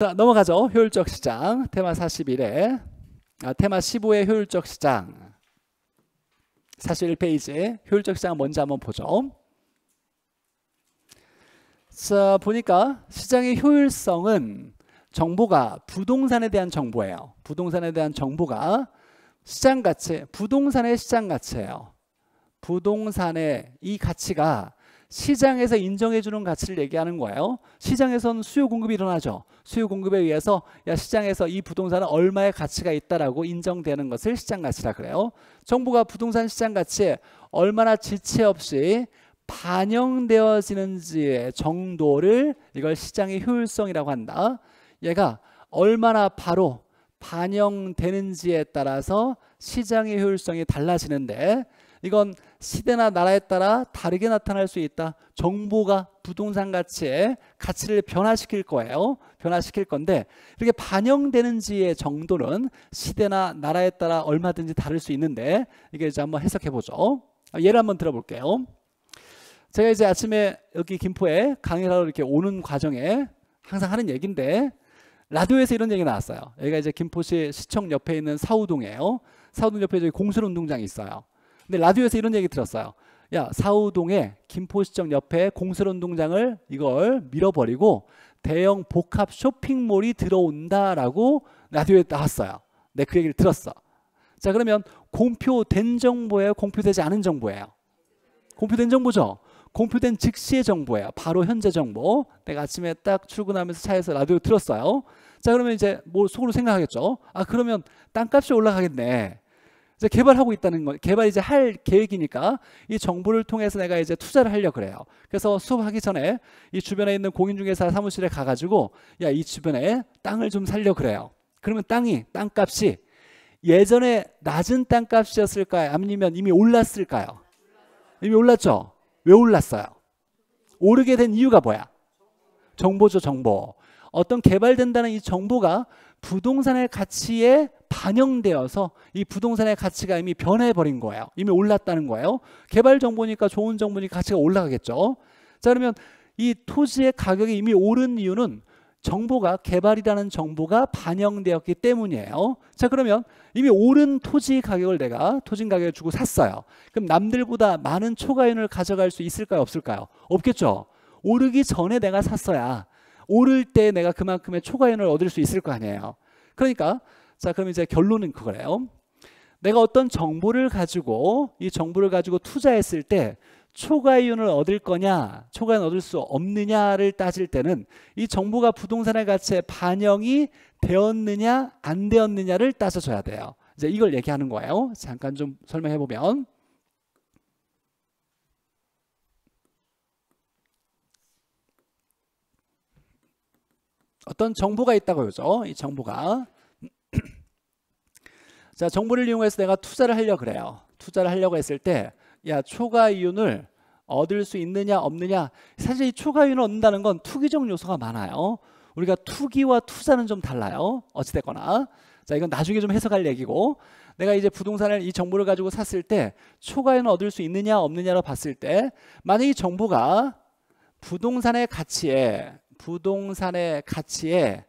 자 넘어가죠. 효율적 시장 테마 41에 아, 테마 15의 효율적 시장 41페이지에 효율적 시장 뭔지 한번 보죠. 자 보니까 시장의 효율성은 정보가 부동산에 대한 정보예요. 부동산에 대한 정보가 시장 가치, 부동산의 시장 가치예요. 부동산의 이 가치가 시장에서 인정해주는 가치를 얘기하는 거예요. 시장에서는 수요 공급이 일어나죠. 수요 공급에 의해서 야 시장에서 이 부동산은 얼마의 가치가 있다라고 인정되는 것을 시장 가치라 그래요. 정부가 부동산 시장 가치에 얼마나 지체 없이 반영되어지는지의 정도를 이걸 시장의 효율성이라고 한다. 얘가 얼마나 바로 반영되는지에 따라서 시장의 효율성이 달라지는데 이건 시대나 나라에 따라 다르게 나타날 수 있다. 정보가 부동산 가치의 가치를 변화시킬 거예요. 변화시킬 건데 이렇게 반영되는지의 정도는 시대나 나라에 따라 얼마든지 다를 수 있는데 이게 이제 한번 해석해 보죠. 예를 한번 들어볼게요. 제가 이제 아침에 여기 김포에 강의하러 이렇게 오는 과정에 항상 하는 얘기인데 라디오에서 이런 얘기 나왔어요. 여기가 이제 김포시 시청 옆에 있는 사우동이에요. 사우동 옆에 공설운동장이 있어요. 근데 라디오에서 이런 얘기 들었어요. 야 사우동에 김포시청 옆에 공설운 동장을 이걸 밀어버리고 대형 복합 쇼핑몰이 들어온다라고 라디오에 나왔어요. 내그 네, 얘기를 들었어. 자 그러면 공표된 정보예요? 공표되지 않은 정보예요? 공표된 정보죠. 공표된 즉시의 정보예요. 바로 현재 정보. 내가 아침에 딱 출근하면서 차에서 라디오 들었어요. 자 그러면 이제 뭐 속으로 생각하겠죠. 아 그러면 땅값이 올라가겠네. 이제 개발하고 있다는 거, 개발 이제 할 계획이니까 이 정보를 통해서 내가 이제 투자를 하려 그래요. 그래서 수업하기 전에 이 주변에 있는 공인중개사 사무실에 가가지고 야 이 주변에 땅을 좀 살려 그래요. 그러면 땅이 땅값이 예전에 낮은 땅값이었을까요? 아니면 이미 올랐을까요? 이미 올랐죠. 왜 올랐어요? 오르게 된 이유가 뭐야? 정보죠, 정보. 어떤 개발된다는 이 정보가 부동산의 가치에 반영되어서 이 부동산의 가치가 이미 변해버린 거예요. 이미 올랐다는 거예요. 개발 정보니까 좋은 정보니까 가치가 올라가겠죠. 자 그러면 이 토지의 가격이 이미 오른 이유는 정보가 개발이라는 정보가 반영되었기 때문이에요. 자 그러면 이미 오른 토지 가격을 내가 토지 가격을 주고 샀어요. 그럼 남들보다 많은 초과인을 가져갈 수 있을까요? 없을까요? 없겠죠. 오르기 전에 내가 샀어야 오를 때 내가 그만큼의 초과인을 얻을 수 있을 거 아니에요. 그러니까 자, 그럼 이제 결론은 그거래요. 내가 어떤 정보를 가지고 이 정보를 가지고 투자했을 때 초과 이윤을 얻을 거냐, 초과는 얻을 수 없느냐를 따질 때는 이 정보가 부동산의 가치에 반영이 되었느냐 안 되었느냐를 따져줘야 돼요. 이제 이걸 얘기하는 거예요. 잠깐 좀 설명해 보면 어떤 정보가 있다고 요죠. 이 정보가 자 정보를 이용해서 내가 투자를 하려 고 그래요. 투자를 하려고 했을 때야 초과 이윤을 얻을 수 있느냐 없느냐 사실 이 초과 이윤을 얻는다는 건 투기적 요소가 많아요. 우리가 투기와 투자는 좀 달라요. 어찌됐거나 자 이건 나중에 좀 해석할 얘기고 내가 이제 부동산을 이 정보를 가지고 샀을 때초과이윤을 얻을 수 있느냐 없느냐로 봤을 때 만약 이 정보가 부동산의 가치에 부동산의 가치에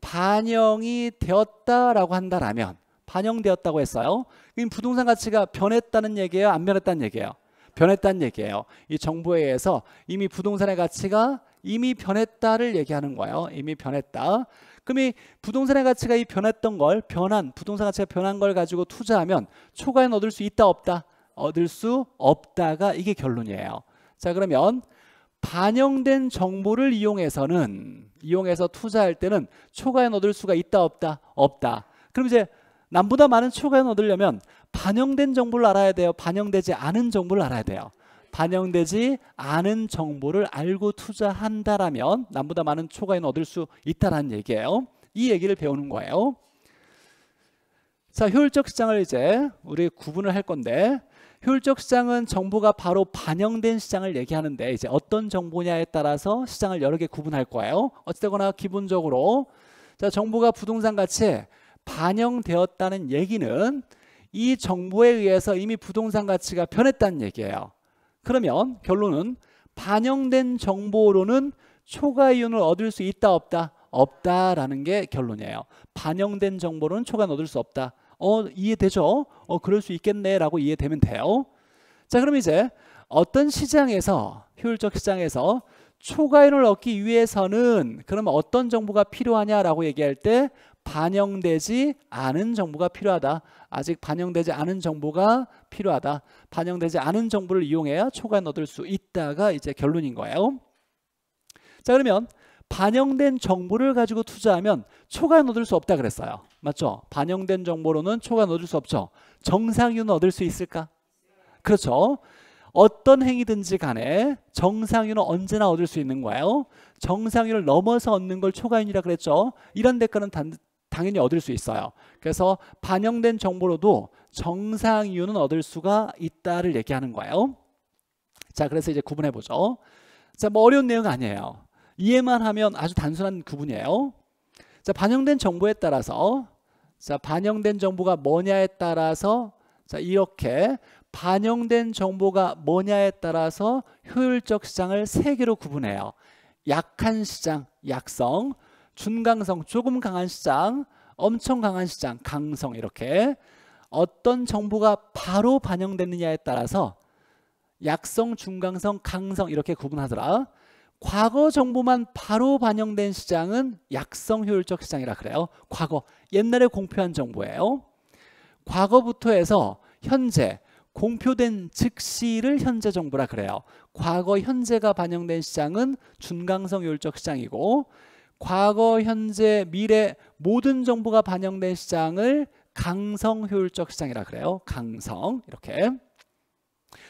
반영이 되었다라고 한다라면 반영되었다고 했어요. 부동산 가치가 변했다는 얘기예요? 안 변했다는 얘기예요? 변했다는 얘기예요. 이 정부에 의해서 이미 부동산의 가치가 이미 변했다를 얘기하는 거예요. 이미 변했다. 그럼 이 부동산의 가치가 이 변했던 걸 변한 부동산 가치가 변한 걸 가지고 투자하면 초과는 얻을 수 있다 없다 얻을 수 없다가 이게 결론이에요. 자 그러면 반영된 정보를 이용해서는 이용해서 투자할 때는 초과에 얻을 수가 있다 없다 없다. 그럼 이제 남보다 많은 초과연 얻으려면 반영된 정보를 알아야 돼요. 반영되지 않은 정보를 알아야 돼요. 반영되지 않은 정보를 알고 투자한다라면 남보다 많은 초과인 얻을 수 있다라는 얘기예요. 이 얘기를 배우는 거예요. 자, 효율적 시장을 이제 우리 구분을 할 건데 효율적 시장은 정보가 바로 반영된 시장을 얘기하는데 이제 어떤 정보냐에 따라서 시장을 여러 개 구분할 거예요. 어찌되거나 기본적으로 자, 정보가 부동산 가치 반영되었다는 얘기는 이 정보에 의해서 이미 부동산 가치가 변했다는 얘기예요. 그러면 결론은 반영된 정보로는 초과 이윤을 얻을 수 있다 없다 없다라는 게 결론이에요. 반영된 정보로는 초과 얻을 수 없다. 어 이해되죠? 어 그럴 수 있겠네라고 이해되면 돼요. 자 그럼 이제 어떤 시장에서 효율적 시장에서 초과이윤을 얻기 위해서는 그러면 어떤 정보가 필요하냐라고 얘기할 때 반영되지 않은 정보가 필요하다. 아직 반영되지 않은 정보가 필요하다. 반영되지 않은 정보를 이용해야 초과는 얻을 수 있다가 이제 결론인 거예요. 자 그러면 반영된 정보를 가지고 투자하면 초과는 얻을 수 없다 그랬어요. 맞죠? 반영된 정보로는 초과는 얻을 수 없죠. 정상위는 얻을 수 있을까? 그렇죠. 어떤 행위든지 간에 정상위는 언제나 얻을 수 있는 거예요. 정상위를 넘어서 얻는 걸초과인이라 그랬죠. 이런 대가는 단, 당연히 얻을 수 있어요. 그래서 반영된 정보로도 정상 이유는 얻을 수가 있다를 얘기하는 거예요. 자, 그래서 이제 구분해 보죠. 자, 뭐 어려운 내용 아니에요. 이해만 하면 아주 단순한 구분이에요. 자, 반영된 정보에 따라서 자, 반영된 정보가 뭐냐에 따라서 자, 이렇게 반영된 정보가 뭐냐에 따라서 효율적 시장을 세 개로 구분해요. 약한 시장, 약성, 준강성 조금 강한 시장, 엄청 강한 시장, 강성 이렇게 어떤 정보가 바로 반영됐느냐에 따라서 약성, 중강성, 강성 이렇게 구분하더라. 과거 정보만 바로 반영된 시장은 약성 효율적 시장이라 그래요. 과거, 옛날에 공표한 정보예요. 과거부터 해서 현재, 공표된 즉시를 현재 정보라 그래요. 과거 현재가 반영된 시장은 중강성 효율적 시장이고 과거, 현재, 미래 모든 정보가 반영된 시장을 강성 효율적 시장이라 그래요. 강성 이렇게.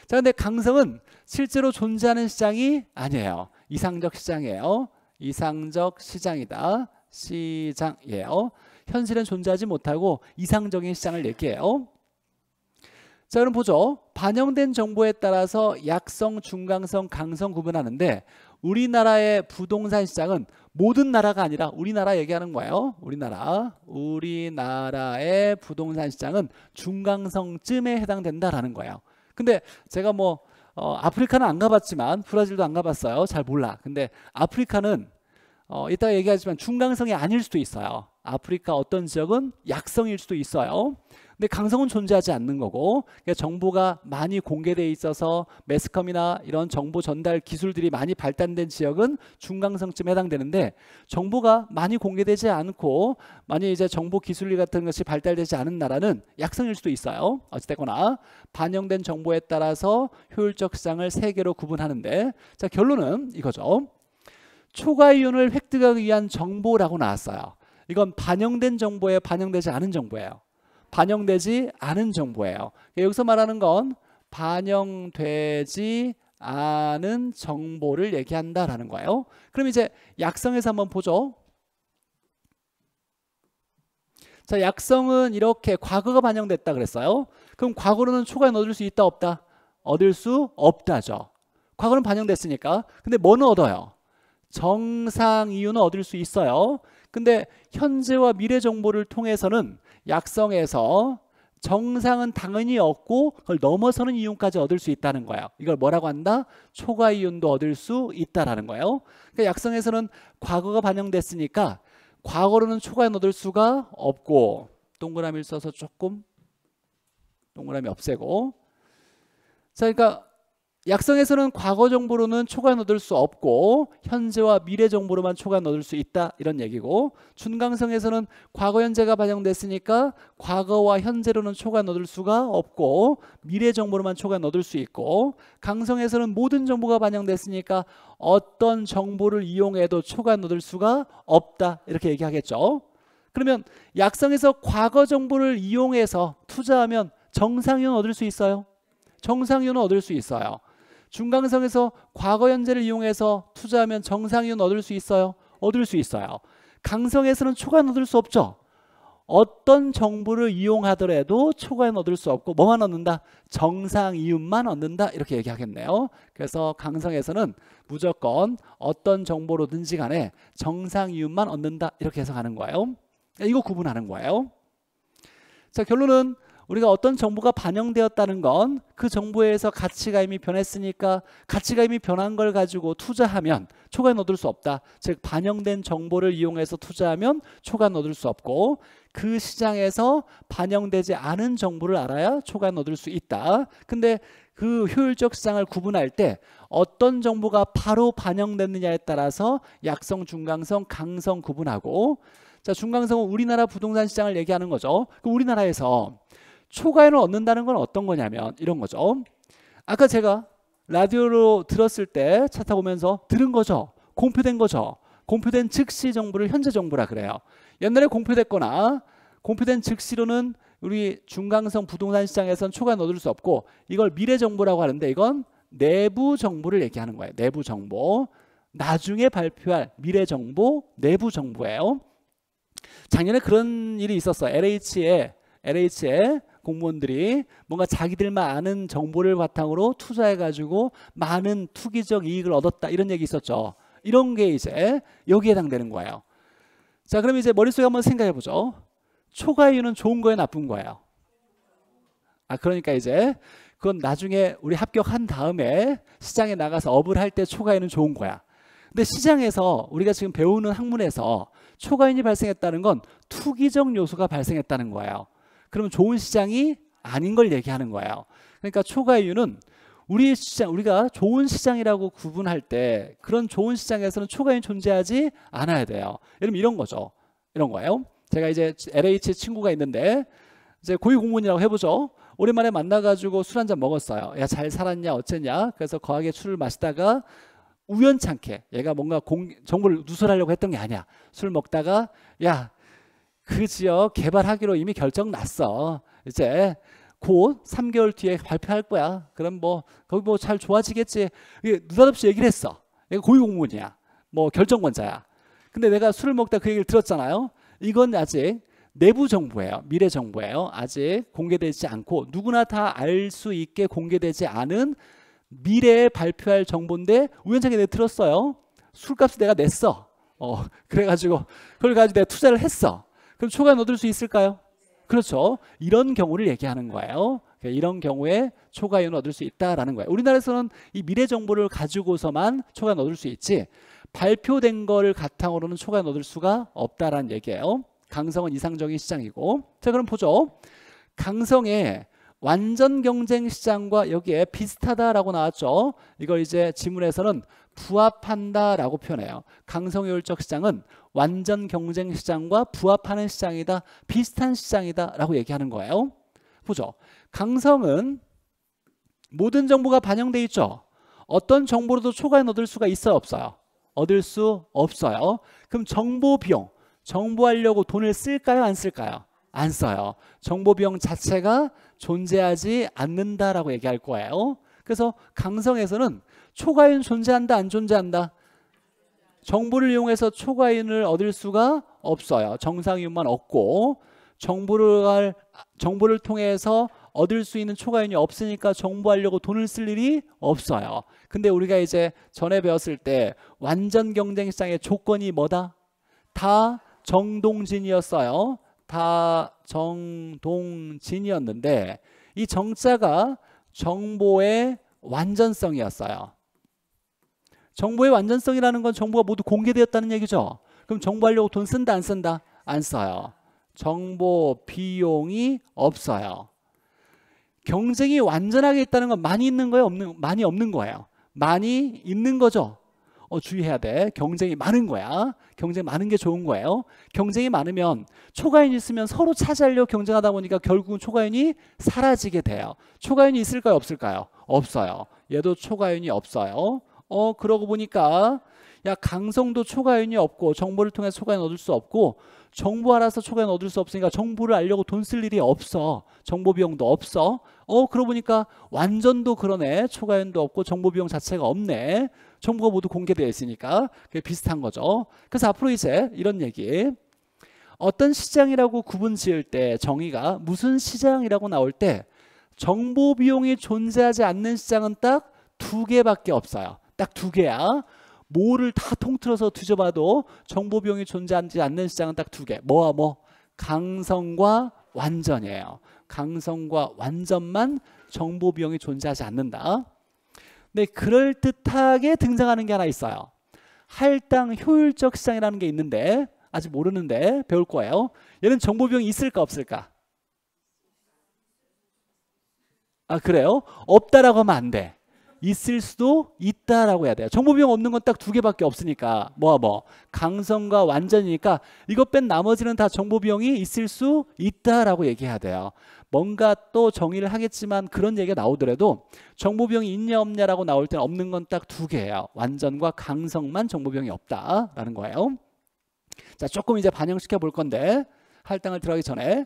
자, 근데 강성은 실제로 존재하는 시장이 아니에요. 이상적 시장이에요. 이상적 시장이다. 시장이에요. 현실은 존재하지 못하고 이상적인 시장을 얘기요자 그럼 보죠. 반영된 정보에 따라서 약성, 중강성, 강성 구분하는데 우리나라의 부동산 시장은 모든 나라가 아니라 우리나라 얘기하는 거예요. 우리나라. 우리나라의 부동산 시장은 중강성쯤에 해당된다라는 거예요. 근데 제가 뭐 어, 아프리카는 안 가봤지만 브라질도 안 가봤어요. 잘 몰라. 근데 아프리카는 어, 이따 가 얘기하지만 중강성이 아닐 수도 있어요. 아프리카 어떤 지역은 약성일 수도 있어요. 근데 강성은 존재하지 않는 거고 그러니까 정보가 많이 공개돼 있어서 매스컴이나 이런 정보 전달 기술들이 많이 발달된 지역은 중강성쯤 해당되는데 정보가 많이 공개되지 않고 만약 이제 정보 기술리 같은 것이 발달되지 않은 나라는 약성일 수도 있어요. 어찌되거나 반영된 정보에 따라서 효율적 시장을 세 개로 구분하는데 자 결론은 이거죠. 초과이윤을 획득하기 위한 정보라고 나왔어요. 이건 반영된 정보에 반영되지 않은 정보예요. 반영되지 않은 정보예요. 그러니까 여기서 말하는 건 반영되지 않은 정보를 얘기한다라는 거예요. 그럼 이제 약성에서 한번 보죠. 자, 약성은 이렇게 과거가 반영됐다 그랬어요. 그럼 과거로는 초과에 넣어줄 수 있다 없다? 얻을 수 없다죠. 과거는 반영됐으니까. 근데 뭐는 얻어요? 정상 이유는 얻을 수 있어요. 근데 현재와 미래 정보를 통해서는 약성에서 정상은 당연히 없고 그걸 넘어서는 이윤까지 얻을 수 있다는 거예요. 이걸 뭐라고 한다? 초과 이윤도 얻을 수 있다라는 거예요. 그러니까 약성에서는 과거가 반영됐으니까 과거로는 초과 이윤 얻을 수가 없고 동그라미를 써서 조금 동그라미 없애고 자 그러니까 약성에서는 과거 정보로는 초과 넣을 수 없고 현재와 미래 정보로만 초과 넣을 수 있다 이런 얘기고 준강성에서는 과거 현재가 반영됐으니까 과거와 현재로는 초과 넣을 수가 없고 미래 정보로만 초과 넣을 수 있고 강성에서는 모든 정보가 반영됐으니까 어떤 정보를 이용해도 초과 넣을 수가 없다 이렇게 얘기하겠죠 그러면 약성에서 과거 정보를 이용해서 투자하면 정상윤 위 얻을 수 있어요 정상위은 얻을 수 있어요 중강성에서 과거 현재를 이용해서 투자하면 정상이윤 얻을 수 있어요? 얻을 수 있어요. 강성에서는 초과는 얻을 수 없죠. 어떤 정보를 이용하더라도 초과는 얻을 수 없고 뭐만 얻는다? 정상 이윤만 얻는다 이렇게 얘기하겠네요. 그래서 강성에서는 무조건 어떤 정보로든지 간에 정상 이윤만 얻는다 이렇게 해서 가는 거예요. 그러니까 이거 구분하는 거예요. 자 결론은 우리가 어떤 정보가 반영되었다는 건 그 정보에 서 가치가 이미 변했으니까 가치가 이미 변한 걸 가지고 투자하면 초과는 얻을 수 없다. 즉 반영된 정보를 이용해서 투자하면 초과는 얻을 수 없고 그 시장에서 반영되지 않은 정보를 알아야 초과는 얻을 수 있다. 근데 그 효율적 시장을 구분할 때 어떤 정보가 바로 반영됐느냐에 따라서 약성, 중강성, 강성 구분하고 자 중강성은 우리나라 부동산 시장을 얘기하는 거죠. 그 우리나라에서 초과율을 얻는다는 건 어떤 거냐면 이런 거죠. 아까 제가 라디오로 들었을 때 차 타고 오면서 들은 거죠. 공표된 거죠. 공표된 즉시 정보를 현재 정보라 그래요. 옛날에 공표됐거나 공표된 즉시로는 우리 중강성 부동산 시장에선 초과 넣어둘 수 없고 이걸 미래 정보라고 하는데 이건 내부 정보를 얘기하는 거예요. 내부 정보. 나중에 발표할 미래 정보, 내부 정보예요. 작년에 그런 일이 있었어. LH에 LH의 공무원들이 뭔가 자기들만 아는 정보를 바탕으로 투자해가지고 많은 투기적 이익을 얻었다 이런 얘기 있었죠. 이런 게 이제 여기에 해당되는 거예요. 자 그럼 이제 머릿속에 한번 생각해 보죠. 초과이유는 좋은 거예요 나쁜 거예요? 아 그러니까 이제 그건 나중에 우리 합격한 다음에 시장에 나가서 업을 할 때 초과이유는 좋은 거야. 근데 시장에서 우리가 지금 배우는 학문에서 초과인이 발생했다는 건 투기적 요소가 발생했다는 거예요. 그러면 좋은 시장이 아닌 걸 얘기하는 거예요. 그러니까 초과 이유는 우리 시장 우리가 좋은 시장이라고 구분할 때 그런 좋은 시장에서는 초과인 존재하지 않아야 돼요. 예를 이런 거죠. 이런 거예요. 제가 이제 LH 친구가 있는데 이제 고위 공무원이라고 해보죠. 오랜만에 만나가지고 술한잔 먹었어요. 야 잘 살았냐 어쨌냐. 그래서 거하게 술을 마시다가 우연찮게 얘가 뭔가 공, 정보를 누설하려고 했던 게 아니야. 술 먹다가 야그 지역 개발하기로 이미 결정 났어. 이제 곧 3개월 뒤에 발표할 거야. 그럼 뭐 거기 뭐 잘 좋아지겠지. 이게 느닷없이 얘기를 했어. 내가 고위공무원이야. 뭐 결정권자야. 근데 내가 술을 먹다 그 얘기를 들었잖아요. 이건 아직 내부 정보예요. 미래 정보예요. 아직 공개되지 않고 누구나 다 알 수 있게 공개되지 않은 미래에 발표할 정보인데 우연찮게 내가 들었어요. 술값을 내가 냈어. 어, 그래가지고 그걸 가지고 내가 투자를 했어. 그럼 초과 얻을 수 있을까요? 그렇죠. 이런 경우를 얘기하는 거예요. 그러니까 이런 경우에 초과이윤을 얻을 수 있다라는 거예요. 우리나라에서는 이 미래 정보를 가지고서만 초과는 얻을 수 있지 발표된 거를 바탕으로는 초과는 얻을 수가 없다라는 얘기예요. 강성은 이상적인 시장이고 자 그럼 보죠. 강성에 완전 경쟁 시장과 여기에 비슷하다라고 나왔죠. 이걸 이제 지문에서는 부합한다라고 표현해요. 강성효율적 시장은 완전 경쟁 시장과 부합하는 시장이다, 비슷한 시장이다라고 얘기하는 거예요. 보죠. 강성은 모든 정보가 반영돼 있죠. 어떤 정보로도 초과해 얻을 수가 있어요, 없어요? 얻을 수 없어요. 그럼 정보 비용, 정보하려고 돈을 쓸까요, 안 쓸까요? 안 써요. 정보 비용 자체가 존재하지 않는다라고 얘기할 거예요. 그래서 강성에서는 초과인 존재한다 안 존재한다. 정보를 이용해서 초과인을 얻을 수가 없어요. 정상인만 얻고 정보를 정보를 통해서 얻을 수 있는 초과인이 없으니까 정보하려고 돈을 쓸 일이 없어요. 근데 우리가 이제 전에 배웠을 때 완전 경쟁 시장의 조건이 뭐다? 다 정동진이었어요. 다 정동진이었는데 이 정자가 정보의 완전성이었어요. 정보의 완전성이라는 건 정보가 모두 공개되었다는 얘기죠. 그럼 정보하려고 돈 쓴다 안 쓴다? 안 써요. 정보 비용이 없어요. 경쟁이 완전하게 있다는 건 많이 있는 거예요? 없는, 많이 없는 거예요. 많이 있는 거죠. 어, 주의해야 돼. 경쟁이 많은 거야. 경쟁 많은 게 좋은 거예요. 경쟁이 많으면 초과인이 있으면 서로 차지하려 고 경쟁하다 보니까 결국은 초과인이 사라지게 돼요. 초과인이 있을까요? 없을까요? 없어요. 얘도 초과인이 없어요. 어, 그러고 보니까 야 강성도 초과인이 없고 정보를 통해 초과인 얻을 수 없고 정보 알아서 초과인 얻을 수 없으니까 정보를 알려고 돈 쓸 일이 없어 정보 비용도 없어 어 그러고 보니까 완전도 그러네 초과인도 없고 정보 비용 자체가 없네 정보가 모두 공개되어 있으니까 비슷한 거죠. 그래서 앞으로 이제 이런 얘기 어떤 시장이라고 구분 지을 때 정의가 무슨 시장이라고 나올 때 정보 비용이 존재하지 않는 시장은 딱 두 개밖에 없어요. 딱 두 개야. 뭐를 다 통틀어서 뒤져봐도 정보 비용이 존재하지 않는 시장은 딱 두 개. 뭐와 뭐? 강성과 완전이에요. 강성과 완전만 정보 비용이 존재하지 않는다. 네, 그럴듯하게 등장하는 게 하나 있어요. 할당 효율적 시장이라는 게 있는데 아직 모르는데 배울 거예요. 얘는 정보 비용이 있을까 없을까? 아 그래요? 없다라고 하면 안 돼. 있을 수도 있다라고 해야 돼요. 정보비용 없는 건 딱 두 개밖에 없으니까 뭐뭐 뭐. 강성과 완전이니까 이것 뺀 나머지는 다 정보비용이 있을 수 있다라고 얘기해야 돼요. 뭔가 또 정의를 하겠지만 그런 얘기가 나오더라도 정보비용이 있냐 없냐라고 나올 때는 없는 건 딱 두 개예요. 완전과 강성만 정보비용이 없다라는 거예요. 자, 조금 이제 반영시켜 볼 건데 할당을 들어가기 전에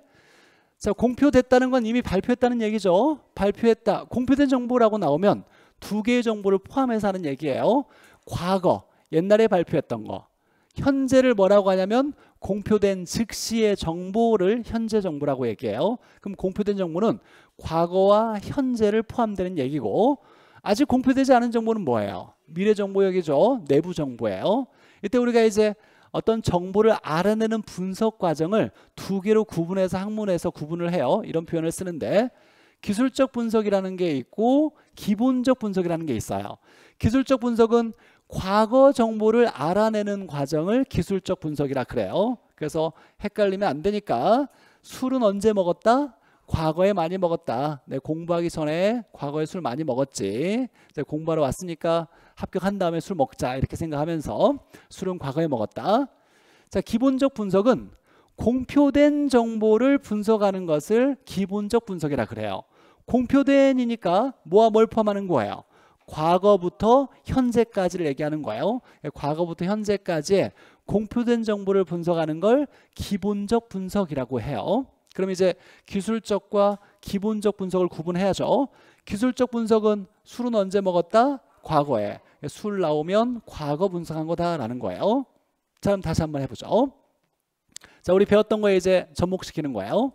자, 공표됐다는 건 이미 발표했다는 얘기죠. 발표했다. 공표된 정보라고 나오면 두 개의 정보를 포함해서 하는 얘기예요. 과거, 옛날에 발표했던 거. 현재를 뭐라고 하냐면 공표된 즉시의 정보를 현재 정보라고 얘기해요. 그럼 공표된 정보는 과거와 현재를 포함되는 얘기고 아직 공표되지 않은 정보는 뭐예요? 미래 정보역기죠 내부 정보예요. 이때 우리가 이제 어떤 정보를 알아내는 분석 과정을 두 개로 구분해서 학문에서 구분을 해요. 이런 표현을 쓰는데 기술적 분석이라는 게 있고 기본적 분석이라는 게 있어요. 기술적 분석은 과거 정보를 알아내는 과정을 기술적 분석이라 그래요. 그래서 헷갈리면 안 되니까 술은 언제 먹었다? 과거에 많이 먹었다. 내 공부하기 전에 과거에 술 많이 먹었지. 공부하러 왔으니까 합격한 다음에 술 먹자. 이렇게 생각하면서 술은 과거에 먹었다. 자, 기본적 분석은 공표된 정보를 분석하는 것을 기본적 분석이라 그래요. 공표된이니까 뭐와 뭘 포함하는 거예요? 과거부터 현재까지를 얘기하는 거예요. 예, 과거부터 현재까지 공표된 정보를 분석하는 걸 기본적 분석이라고 해요. 그럼 이제 기술적과 기본적 분석을 구분해야죠. 기술적 분석은 술은 언제 먹었다? 과거에. 예, 술 나오면 과거 분석한 거다라는 거예요. 자, 그럼 다시 한번 해보죠. 자, 우리 배웠던 거에 이제 접목시키는 거예요.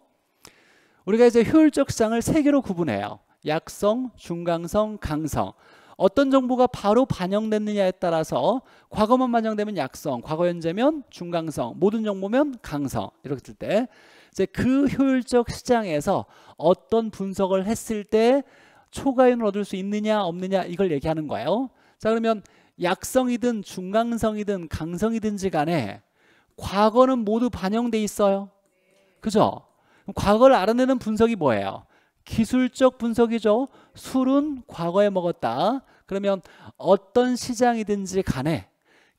우리가 이제 효율적 시장을 세 개로 구분해요. 약성, 중강성, 강성. 어떤 정보가 바로 반영됐느냐에 따라서 과거만 반영되면 약성, 과거 현재면 중강성, 모든 정보면 강성 이렇게 될때 이제 그 효율적 시장에서 어떤 분석을 했을 때 초과인을 얻을 수 있느냐 없느냐 이걸 얘기하는 거예요. 자 그러면 약성이든 중강성이든 강성이든지 간에 과거는 모두 반영돼 있어요. 그죠? 과거를 알아내는 분석이 뭐예요? 기술적 분석이죠. 술은 과거에 먹었다. 그러면 어떤 시장이든지 간에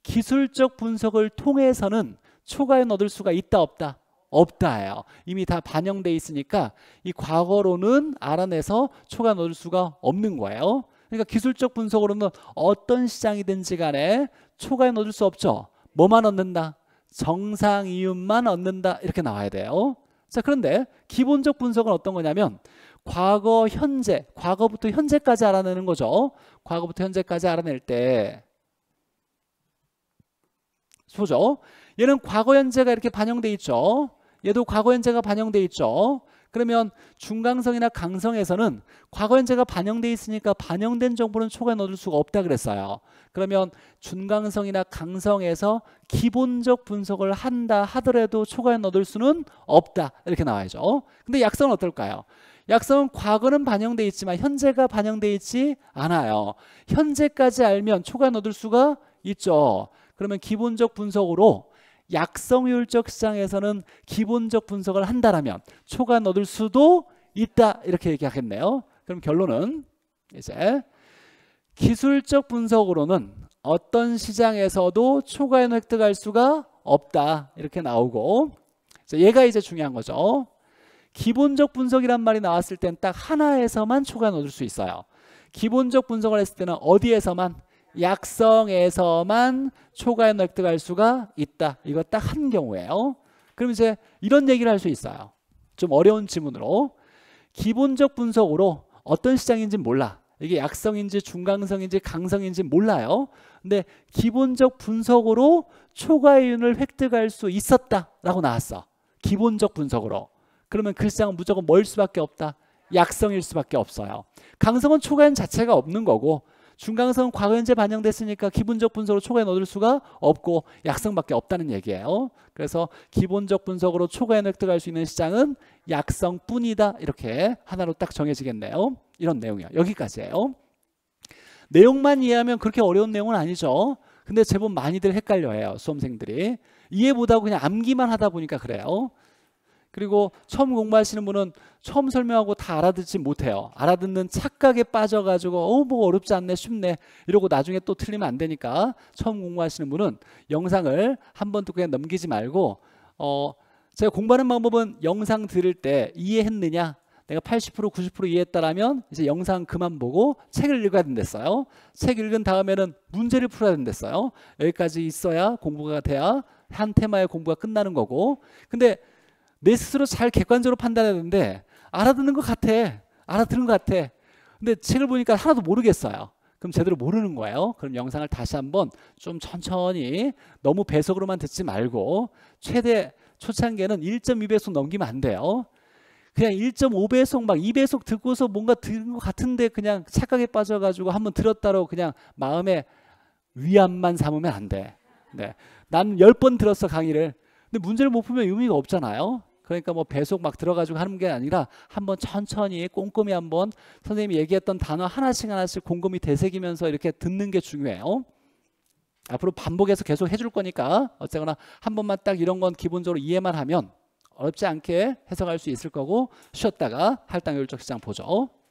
기술적 분석을 통해서는 초과연 얻을 수가 있다 없다 없다예요. 이미 다 반영돼 있으니까 이 과거로는 알아내서 초과연 얻을 수가 없는 거예요. 그러니까 기술적 분석으로는 어떤 시장이든지 간에 초과연 얻을 수 없죠. 뭐만 얻는다? 정상 이윤만 얻는다 이렇게 나와야 돼요. 자 그런데 기본적 분석은 어떤 거냐면 과거 현재 과거부터 현재까지 알아내는 거죠. 과거부터 현재까지 알아낼 때소죠 얘는 과거 현재가 이렇게 반영돼 있죠. 얘도 과거 현재가 반영돼 있죠. 그러면 중강성이나 강성에서는 과거 현재가 반영돼 있으니까 반영된 정보는 초과 에 넣을 수가 없다 그랬어요. 그러면 중강성이나 강성에서 기본적 분석을 한다 하더라도 초과에 넣을 수는 없다 이렇게 나와야죠. 근데 약성은 어떨까요? 약성은 과거는 반영돼 있지만 현재가 반영돼 있지 않아요. 현재까지 알면 초과 에 넣을 수가 있죠. 그러면 기본적 분석으로 약성효율적시장에서는 기본적 분석을 한다라면 초과 얻을 수도 있다 이렇게 얘기하겠네요. 그럼 결론은 이제 기술적 분석으로는 어떤 시장에서도 초과연 획득할 수가 없다 이렇게 나오고 얘가 이제 중요한 거죠. 기본적 분석이란 말이 나왔을 땐 딱 하나에서만 초과연 얻을 수 있어요. 기본적 분석을 했을 때는 어디에서만 약성에서만 초과 인 획득할 수가 있다. 이거 딱 한 경우예요. 그럼 이제 이런 얘기를 할 수 있어요. 좀 어려운 지문으로 기본적 분석으로 어떤 시장인지 몰라. 이게 약성인지 중강성인지 강성인지 몰라요. 근데 기본적 분석으로 초과이윤을 획득할 수 있었다라고 나왔어. 기본적 분석으로. 그러면 그 시장은 무조건 멀 수밖에 없다. 약성일 수밖에 없어요. 강성은 초과인 자체가 없는 거고 중강성 과거 현재 반영됐으니까 기본적 분석으로 초과해 얻을 수가 없고 약성밖에 없다는 얘기예요. 그래서 기본적 분석으로 초과해 획득할 수 있는 시장은 약성뿐이다. 이렇게 하나로 딱 정해지겠네요. 이런 내용이에요 여기까지예요. 내용만 이해하면 그렇게 어려운 내용은 아니죠. 근데 제법 많이들 헷갈려해요. 수험생들이. 이해 못하고 그냥 암기만 하다 보니까 그래요. 그리고 처음 공부하시는 분은 처음 설명하고 다 알아듣지 못해요. 알아듣는 착각에 빠져가지고 어 뭐 어렵지 않네 쉽네 이러고 나중에 또 틀리면 안 되니까 처음 공부하시는 분은 영상을 한번 듣고 그냥 넘기지 말고 어 제가 공부하는 방법은 영상 들을 때 이해했느냐 내가 80% 90% 이해했다라면 이제 영상 그만 보고 책을 읽어야 된댔어요. 책 읽은 다음에는 문제를 풀어야 된댔어요. 여기까지 있어야 공부가 돼야 한 테마의 공부가 끝나는 거고 근데 내 스스로 잘 객관적으로 판단하는데 알아듣는 것 같아. 알아듣는 것 같아. 근데 책을 보니까 하나도 모르겠어요. 그럼 제대로 모르는 거예요. 그럼 영상을 다시 한번 좀 천천히 너무 배속으로만 듣지 말고 최대 초창기에는 1.2배속 넘기면 안 돼요. 그냥 1.5배속 막 2배속 듣고서 뭔가 들은 것 같은데 그냥 착각에 빠져가지고 한번 들었다로 그냥 마음에 위안만 삼으면 안 돼. 네. 난 10번 들었어 강의를. 근데 문제를 못 풀면 의미가 없잖아요. 그러니까 뭐 배속 막 들어가지고 하는 게 아니라 한번 천천히 꼼꼼히 한번 선생님이 얘기했던 단어 하나씩 하나씩 곰곰이 되새기면서 이렇게 듣는 게 중요해요. 어? 앞으로 반복해서 계속 해줄 거니까 어쨌거나 한 번만 딱 이런 건 기본적으로 이해만 하면 어렵지 않게 해석할 수 있을 거고 쉬었다가 할당 효율적 시장 보죠.